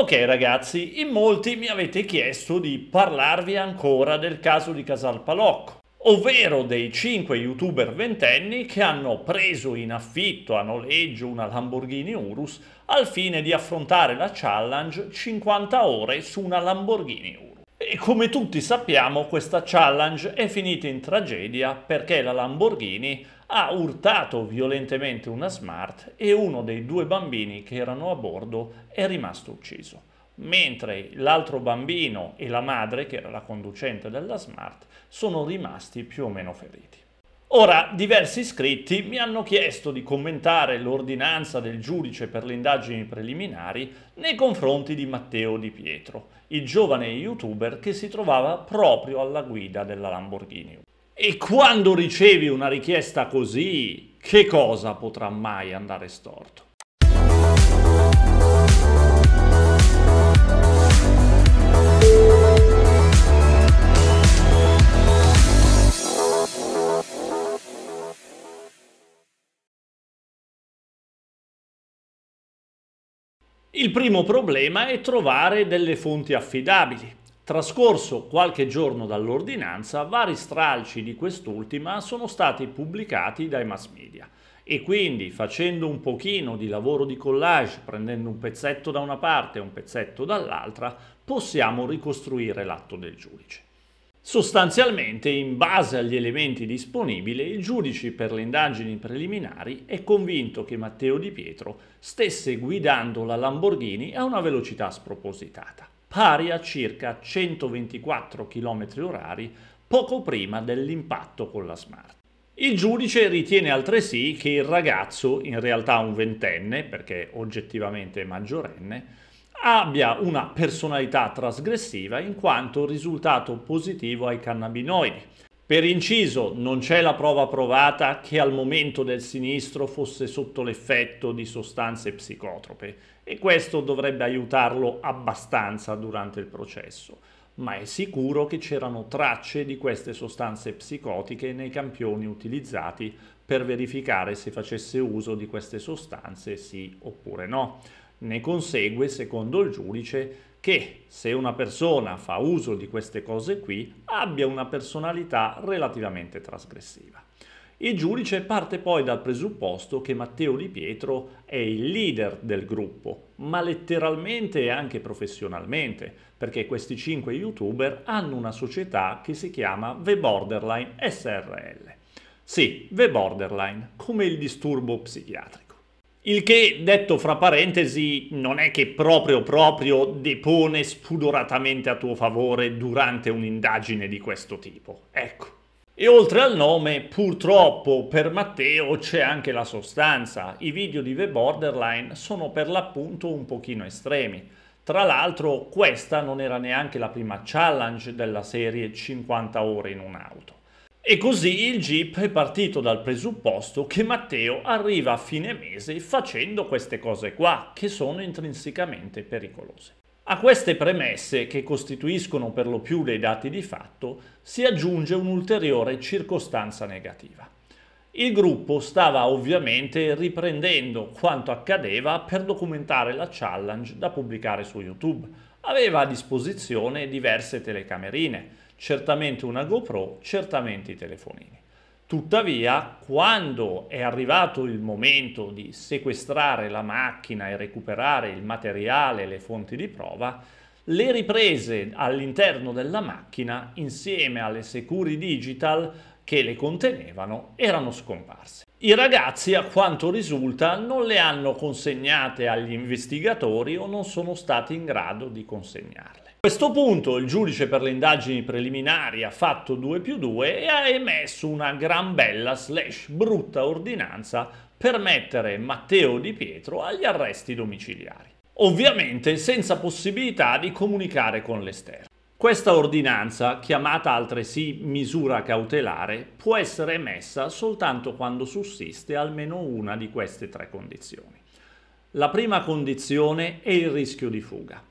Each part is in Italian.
Ok ragazzi, in molti mi avete chiesto di parlarvi ancora del caso di Casal Palocco, ovvero dei 5 youtuber ventenni che hanno preso in affitto a noleggio una Lamborghini Urus al fine di affrontare la challenge 50 ore su una Lamborghini Urus. E come tutti sappiamo questa challenge è finita in tragedia perché la Lamborghini ha urtato violentemente una smart e uno dei due bambini che erano a bordo è rimasto ucciso, mentre l'altro bambino e la madre, che era la conducente della smart, sono rimasti più o meno feriti. Ora, diversi iscritti mi hanno chiesto di commentare l'ordinanza del giudice per le indagini preliminari nei confronti di Matteo Di Pietro, il giovane youtuber che si trovava proprio alla guida della Lamborghini e quando ricevi una richiesta così, che cosa potrà mai andare storto? Il primo problema è trovare delle fonti affidabili. Trascorso qualche giorno dall'ordinanza, vari stralci di quest'ultima sono stati pubblicati dai mass media e quindi facendo un pochino di lavoro di collage, prendendo un pezzetto da una parte e un pezzetto dall'altra, possiamo ricostruire l'atto del giudice. Sostanzialmente, in base agli elementi disponibili, il giudice per le indagini preliminari è convinto che Matteo Di Pietro stesse guidando la Lamborghini a una velocità spropositata pari a circa 124 km orari poco prima dell'impatto con la Smart. Il giudice ritiene altresì che il ragazzo, in realtà un ventenne, perché oggettivamente maggiorenne, abbia una personalità trasgressiva in quanto risultato positivo ai cannabinoidi, per inciso, non c'è la prova provata che al momento del sinistro fosse sotto l'effetto di sostanze psicotrope e questo dovrebbe aiutarlo abbastanza durante il processo, ma è sicuro che c'erano tracce di queste sostanze psicotiche nei campioni utilizzati per verificare se facesse uso di queste sostanze sì oppure no. Ne consegue, secondo il giudice, che se una persona fa uso di queste cose qui abbia una personalità relativamente trasgressiva. Il giudice parte poi dal presupposto che Matteo Di Pietro è il leader del gruppo, ma letteralmente e anche professionalmente, perché questi cinque youtuber hanno una società che si chiama The Borderline SRL. Sì, The Borderline, come il disturbo psichiatrico. Il che, detto fra parentesi, non è che proprio proprio depone spudoratamente a tuo favore durante un'indagine di questo tipo. Ecco. E oltre al nome, purtroppo per Matteo c'è anche la sostanza. I video di The Borderline sono per l'appunto un pochino estremi. Tra l'altro questa non era neanche la prima challenge della serie 50 ore in un'auto. E così il GIP è partito dal presupposto che Matteo arriva a fine mese facendo queste cose qua, che sono intrinsecamente pericolose. A queste premesse, che costituiscono per lo più dei dati di fatto, si aggiunge un'ulteriore circostanza negativa. Il gruppo stava ovviamente riprendendo quanto accadeva per documentare la challenge da pubblicare su YouTube. Aveva a disposizione diverse telecamerine, certamente una GoPro, certamente i telefonini. Tuttavia, quando è arrivato il momento di sequestrare la macchina e recuperare il materiale e le fonti di prova, le riprese all'interno della macchina, insieme alle Securi Digital che le contenevano, erano scomparse. I ragazzi, a quanto risulta, non le hanno consegnate agli investigatori o non sono stati in grado di consegnarle. A questo punto il giudice per le indagini preliminari ha fatto 2 più 2 e ha emesso una gran bella slash brutta ordinanza per mettere Matteo Di Pietro agli arresti domiciliari. Ovviamente senza possibilità di comunicare con l'esterno. Questa ordinanza, chiamata altresì misura cautelare, può essere emessa soltanto quando sussiste almeno una di queste tre condizioni. La prima condizione è il rischio di fuga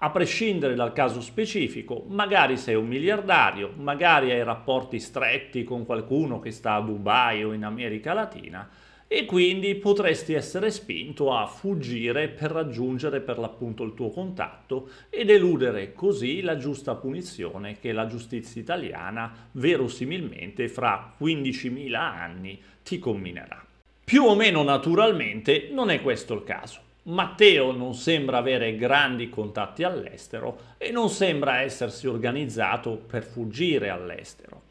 a prescindere dal caso specifico, magari sei un miliardario, magari hai rapporti stretti con qualcuno che sta a Dubai o in America Latina e quindi potresti essere spinto a fuggire per raggiungere per l'appunto il tuo contatto ed eludere così la giusta punizione che la giustizia italiana verosimilmente fra 15.000 anni ti comminerà. Più o meno naturalmente non è questo il caso. Matteo non sembra avere grandi contatti all'estero e non sembra essersi organizzato per fuggire all'estero.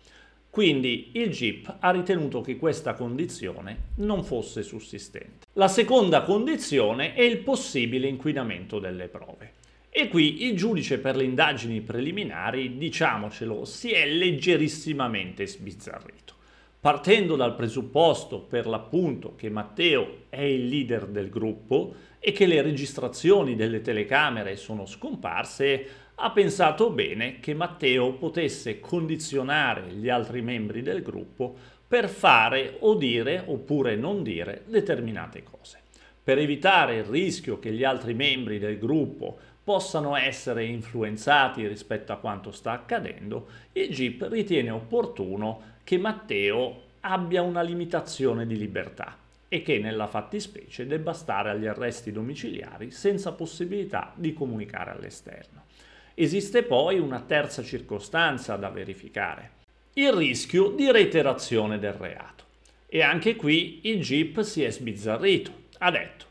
Quindi il GIP ha ritenuto che questa condizione non fosse sussistente. La seconda condizione è il possibile inquinamento delle prove. E qui il giudice per le indagini preliminari, diciamocelo, si è leggerissimamente sbizzarrito partendo dal presupposto per l'appunto che Matteo è il leader del gruppo e che le registrazioni delle telecamere sono scomparse, ha pensato bene che Matteo potesse condizionare gli altri membri del gruppo per fare o dire oppure non dire determinate cose. Per evitare il rischio che gli altri membri del gruppo possano essere influenzati rispetto a quanto sta accadendo, il GIP ritiene opportuno che Matteo abbia una limitazione di libertà e che nella fattispecie debba stare agli arresti domiciliari senza possibilità di comunicare all'esterno. Esiste poi una terza circostanza da verificare, il rischio di reiterazione del reato. E anche qui il GIP si è sbizzarrito, ha detto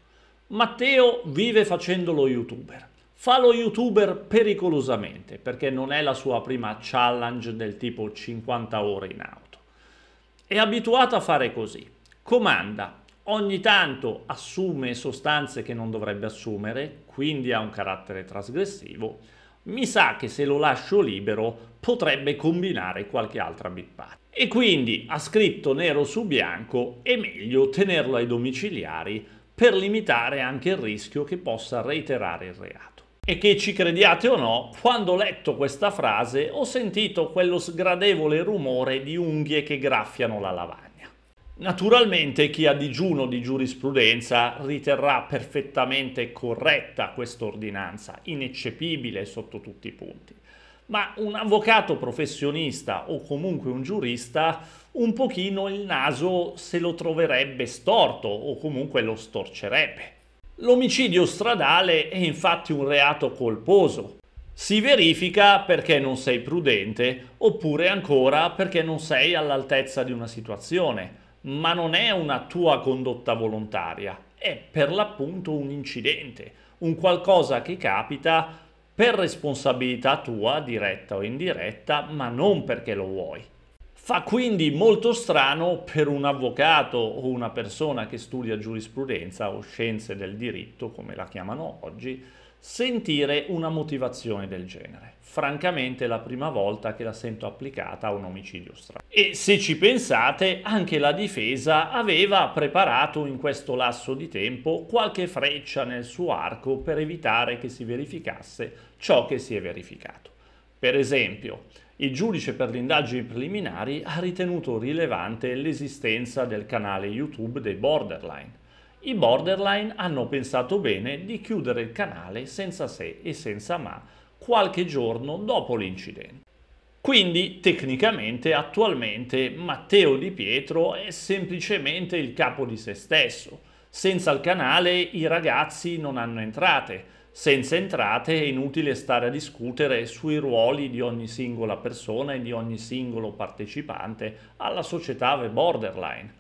Matteo vive facendo lo youtuber, fa lo youtuber pericolosamente perché non è la sua prima challenge del tipo 50 ore in aula è abituato a fare così, comanda, ogni tanto assume sostanze che non dovrebbe assumere, quindi ha un carattere trasgressivo, mi sa che se lo lascio libero potrebbe combinare qualche altra bippata. E quindi ha scritto nero su bianco è meglio tenerlo ai domiciliari per limitare anche il rischio che possa reiterare il reato. E che ci crediate o no, quando ho letto questa frase ho sentito quello sgradevole rumore di unghie che graffiano la lavagna. Naturalmente chi ha digiuno di giurisprudenza riterrà perfettamente corretta quest'ordinanza, ineccepibile sotto tutti i punti. Ma un avvocato professionista o comunque un giurista un pochino il naso se lo troverebbe storto o comunque lo storcerebbe. L'omicidio stradale è infatti un reato colposo. Si verifica perché non sei prudente oppure ancora perché non sei all'altezza di una situazione, ma non è una tua condotta volontaria, è per l'appunto un incidente, un qualcosa che capita per responsabilità tua, diretta o indiretta, ma non perché lo vuoi. Fa quindi molto strano per un avvocato o una persona che studia giurisprudenza o scienze del diritto, come la chiamano oggi, sentire una motivazione del genere. Francamente è la prima volta che la sento applicata a un omicidio strano. E se ci pensate, anche la difesa aveva preparato in questo lasso di tempo qualche freccia nel suo arco per evitare che si verificasse ciò che si è verificato. Per esempio, il giudice per le indagini preliminari ha ritenuto rilevante l'esistenza del canale YouTube dei borderline. I borderline hanno pensato bene di chiudere il canale senza se e senza ma qualche giorno dopo l'incidente. Quindi tecnicamente attualmente Matteo Di Pietro è semplicemente il capo di se stesso. Senza il canale i ragazzi non hanno entrate, senza entrate è inutile stare a discutere sui ruoli di ogni singola persona e di ogni singolo partecipante alla società The borderline.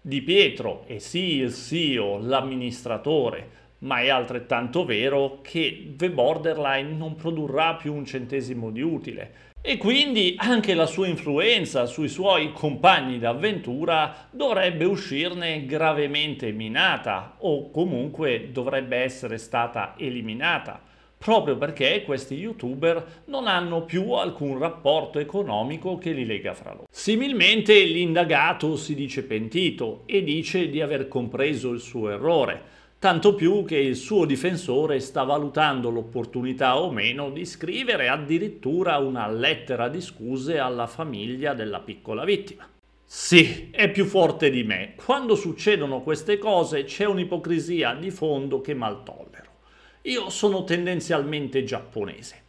Di Pietro è sì il CEO, l'amministratore, ma è altrettanto vero che The Borderline non produrrà più un centesimo di utile e quindi anche la sua influenza sui suoi compagni d'avventura dovrebbe uscirne gravemente minata o comunque dovrebbe essere stata eliminata, proprio perché questi youtuber non hanno più alcun rapporto economico che li lega fra loro. Similmente l'indagato si dice pentito e dice di aver compreso il suo errore, tanto più che il suo difensore sta valutando l'opportunità o meno di scrivere addirittura una lettera di scuse alla famiglia della piccola vittima. Sì, è più forte di me. Quando succedono queste cose c'è un'ipocrisia di fondo che mal tollero. Io sono tendenzialmente giapponese,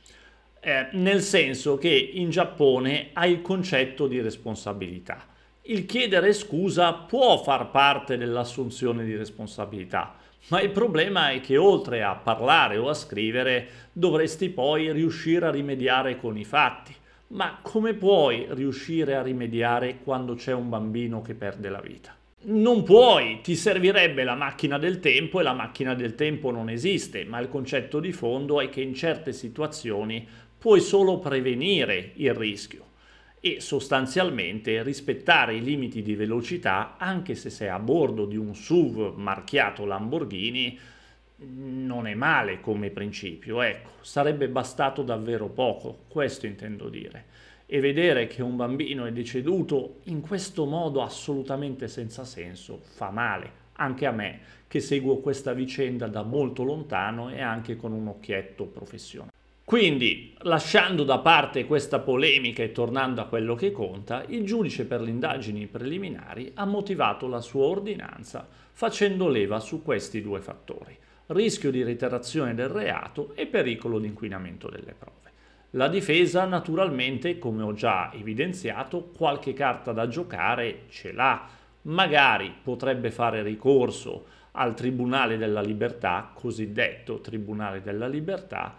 eh, nel senso che in Giappone hai il concetto di responsabilità. Il chiedere scusa può far parte dell'assunzione di responsabilità, ma il problema è che oltre a parlare o a scrivere dovresti poi riuscire a rimediare con i fatti. Ma come puoi riuscire a rimediare quando c'è un bambino che perde la vita? Non puoi, ti servirebbe la macchina del tempo e la macchina del tempo non esiste, ma il concetto di fondo è che in certe situazioni puoi solo prevenire il rischio e sostanzialmente rispettare i limiti di velocità anche se sei a bordo di un SUV marchiato Lamborghini non è male come principio, ecco, sarebbe bastato davvero poco, questo intendo dire. E vedere che un bambino è deceduto in questo modo assolutamente senza senso fa male, anche a me che seguo questa vicenda da molto lontano e anche con un occhietto professionale. Quindi, lasciando da parte questa polemica e tornando a quello che conta, il giudice per le indagini preliminari ha motivato la sua ordinanza facendo leva su questi due fattori, rischio di reiterazione del reato e pericolo di inquinamento delle prove. La difesa naturalmente, come ho già evidenziato, qualche carta da giocare ce l'ha, magari potrebbe fare ricorso al Tribunale della Libertà, cosiddetto Tribunale della Libertà,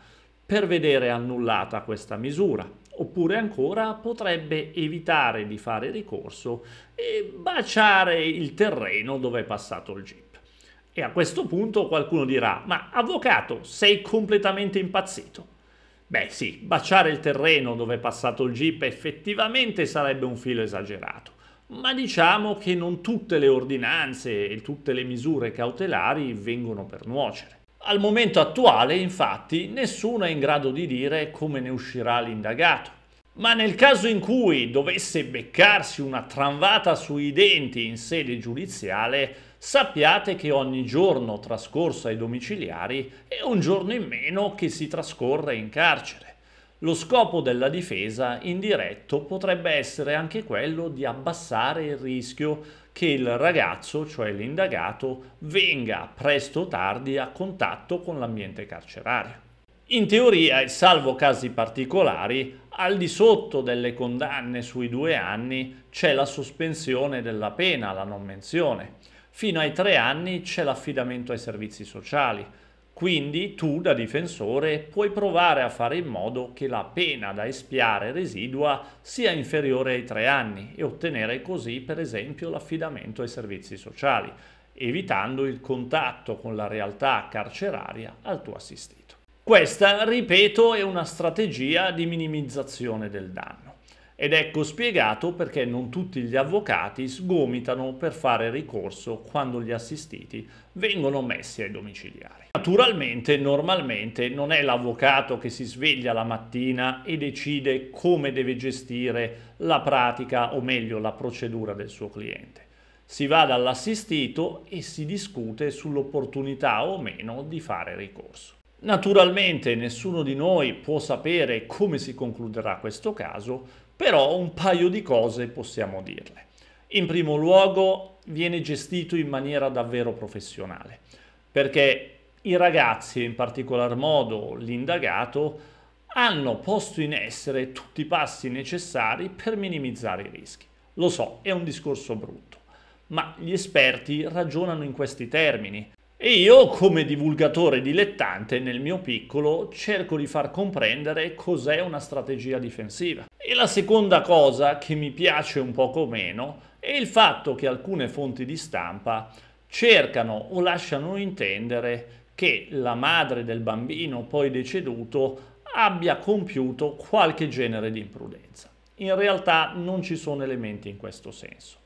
per vedere annullata questa misura. Oppure ancora potrebbe evitare di fare ricorso e baciare il terreno dove è passato il jeep. E a questo punto qualcuno dirà, ma avvocato, sei completamente impazzito. Beh sì, baciare il terreno dove è passato il jeep effettivamente sarebbe un filo esagerato, ma diciamo che non tutte le ordinanze e tutte le misure cautelari vengono per nuocere. Al momento attuale, infatti, nessuno è in grado di dire come ne uscirà l'indagato. Ma nel caso in cui dovesse beccarsi una tramvata sui denti in sede giudiziale, sappiate che ogni giorno trascorso ai domiciliari è un giorno in meno che si trascorre in carcere. Lo scopo della difesa indiretto potrebbe essere anche quello di abbassare il rischio che il ragazzo, cioè l'indagato, venga presto o tardi a contatto con l'ambiente carcerario. In teoria, e salvo casi particolari, al di sotto delle condanne sui due anni c'è la sospensione della pena, la non menzione. Fino ai tre anni c'è l'affidamento ai servizi sociali quindi tu da difensore puoi provare a fare in modo che la pena da espiare residua sia inferiore ai tre anni e ottenere così per esempio l'affidamento ai servizi sociali, evitando il contatto con la realtà carceraria al tuo assistito. Questa, ripeto, è una strategia di minimizzazione del danno. Ed ecco spiegato perché non tutti gli avvocati sgomitano per fare ricorso quando gli assistiti vengono messi ai domiciliari. Naturalmente, normalmente, non è l'avvocato che si sveglia la mattina e decide come deve gestire la pratica, o meglio la procedura del suo cliente. Si va dall'assistito e si discute sull'opportunità o meno di fare ricorso. Naturalmente nessuno di noi può sapere come si concluderà questo caso, però un paio di cose possiamo dirle. In primo luogo viene gestito in maniera davvero professionale, perché i ragazzi, in particolar modo l'indagato, hanno posto in essere tutti i passi necessari per minimizzare i rischi. Lo so, è un discorso brutto, ma gli esperti ragionano in questi termini. E io come divulgatore dilettante nel mio piccolo cerco di far comprendere cos'è una strategia difensiva. E la seconda cosa che mi piace un poco meno è il fatto che alcune fonti di stampa cercano o lasciano intendere che la madre del bambino poi deceduto abbia compiuto qualche genere di imprudenza. In realtà non ci sono elementi in questo senso.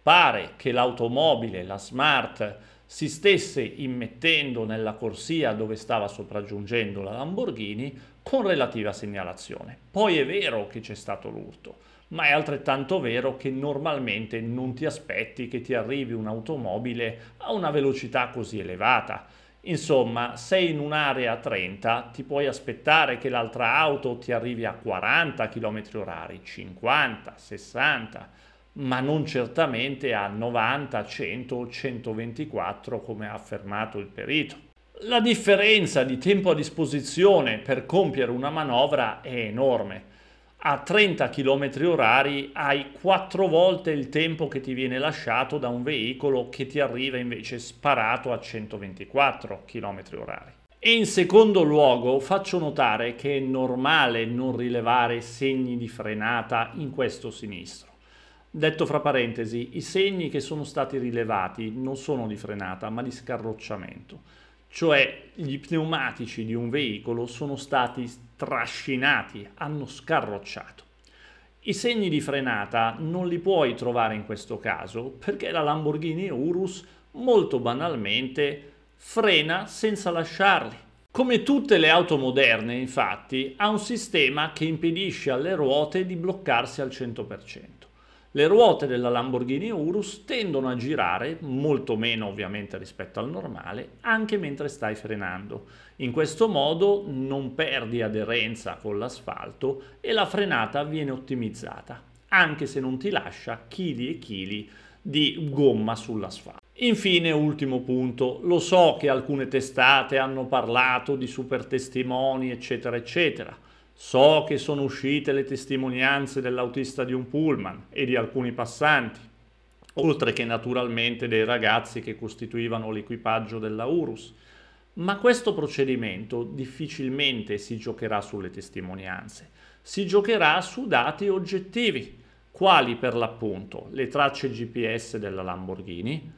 Pare che l'automobile, la smart, si stesse immettendo nella corsia dove stava sopraggiungendo la Lamborghini con relativa segnalazione. Poi è vero che c'è stato l'urto, ma è altrettanto vero che normalmente non ti aspetti che ti arrivi un'automobile a una velocità così elevata. Insomma, sei in un'area a 30, ti puoi aspettare che l'altra auto ti arrivi a 40 km h 50, 60 ma non certamente a 90, 100 o 124 come ha affermato il perito. La differenza di tempo a disposizione per compiere una manovra è enorme. A 30 km h hai 4 volte il tempo che ti viene lasciato da un veicolo che ti arriva invece sparato a 124 km h E in secondo luogo faccio notare che è normale non rilevare segni di frenata in questo sinistro. Detto fra parentesi, i segni che sono stati rilevati non sono di frenata ma di scarrocciamento, cioè gli pneumatici di un veicolo sono stati trascinati, hanno scarrocciato. I segni di frenata non li puoi trovare in questo caso perché la Lamborghini Urus molto banalmente frena senza lasciarli. Come tutte le auto moderne, infatti, ha un sistema che impedisce alle ruote di bloccarsi al 100% le ruote della Lamborghini Urus tendono a girare, molto meno ovviamente rispetto al normale, anche mentre stai frenando. In questo modo non perdi aderenza con l'asfalto e la frenata viene ottimizzata, anche se non ti lascia chili e chili di gomma sull'asfalto. Infine, ultimo punto, lo so che alcune testate hanno parlato di super testimoni, eccetera, eccetera So che sono uscite le testimonianze dell'autista di un pullman e di alcuni passanti, oltre che naturalmente dei ragazzi che costituivano l'equipaggio della URUS. Ma questo procedimento difficilmente si giocherà sulle testimonianze, si giocherà su dati oggettivi, quali per l'appunto le tracce GPS della Lamborghini,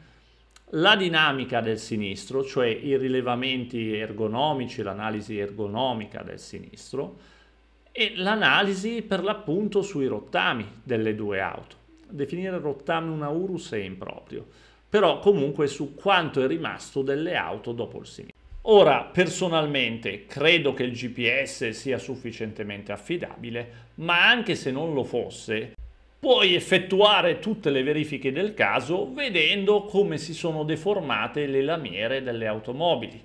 la dinamica del sinistro, cioè i rilevamenti ergonomici, l'analisi ergonomica del sinistro, e l'analisi per l'appunto sui rottami delle due auto. Definire rottami una Urus è improprio, però comunque su quanto è rimasto delle auto dopo il sinistro. Ora, personalmente, credo che il GPS sia sufficientemente affidabile, ma anche se non lo fosse, puoi effettuare tutte le verifiche del caso vedendo come si sono deformate le lamiere delle automobili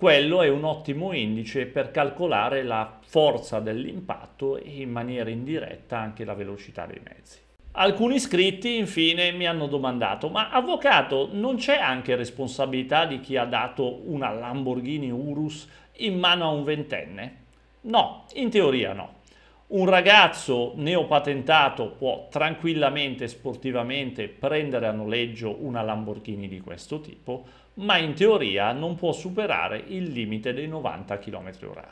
quello è un ottimo indice per calcolare la forza dell'impatto e in maniera indiretta anche la velocità dei mezzi. Alcuni iscritti infine mi hanno domandato, ma avvocato, non c'è anche responsabilità di chi ha dato una Lamborghini Urus in mano a un ventenne? No, in teoria no. Un ragazzo neopatentato può tranquillamente, sportivamente, prendere a noleggio una Lamborghini di questo tipo, ma in teoria non può superare il limite dei 90 km h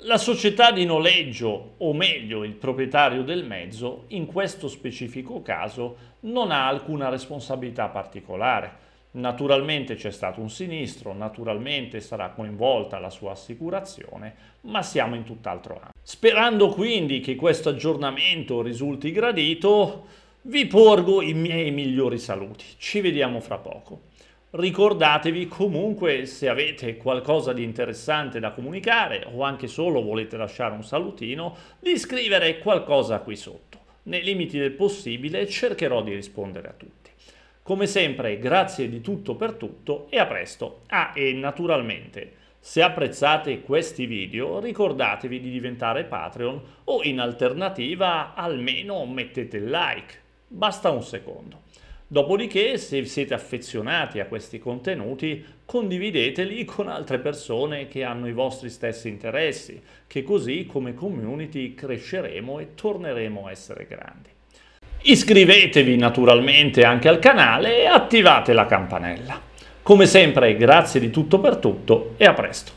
la società di noleggio, o meglio il proprietario del mezzo, in questo specifico caso non ha alcuna responsabilità particolare. Naturalmente c'è stato un sinistro, naturalmente sarà coinvolta la sua assicurazione, ma siamo in tutt'altro anno. Sperando quindi che questo aggiornamento risulti gradito, vi porgo i miei migliori saluti. Ci vediamo fra poco. Ricordatevi comunque se avete qualcosa di interessante da comunicare o anche solo volete lasciare un salutino di scrivere qualcosa qui sotto. Nei limiti del possibile cercherò di rispondere a tutti. Come sempre grazie di tutto per tutto e a presto. Ah e naturalmente se apprezzate questi video ricordatevi di diventare Patreon o in alternativa almeno mettete like. Basta un secondo. Dopodiché, se siete affezionati a questi contenuti, condivideteli con altre persone che hanno i vostri stessi interessi, che così come community cresceremo e torneremo a essere grandi. Iscrivetevi naturalmente anche al canale e attivate la campanella. Come sempre, grazie di tutto per tutto e a presto.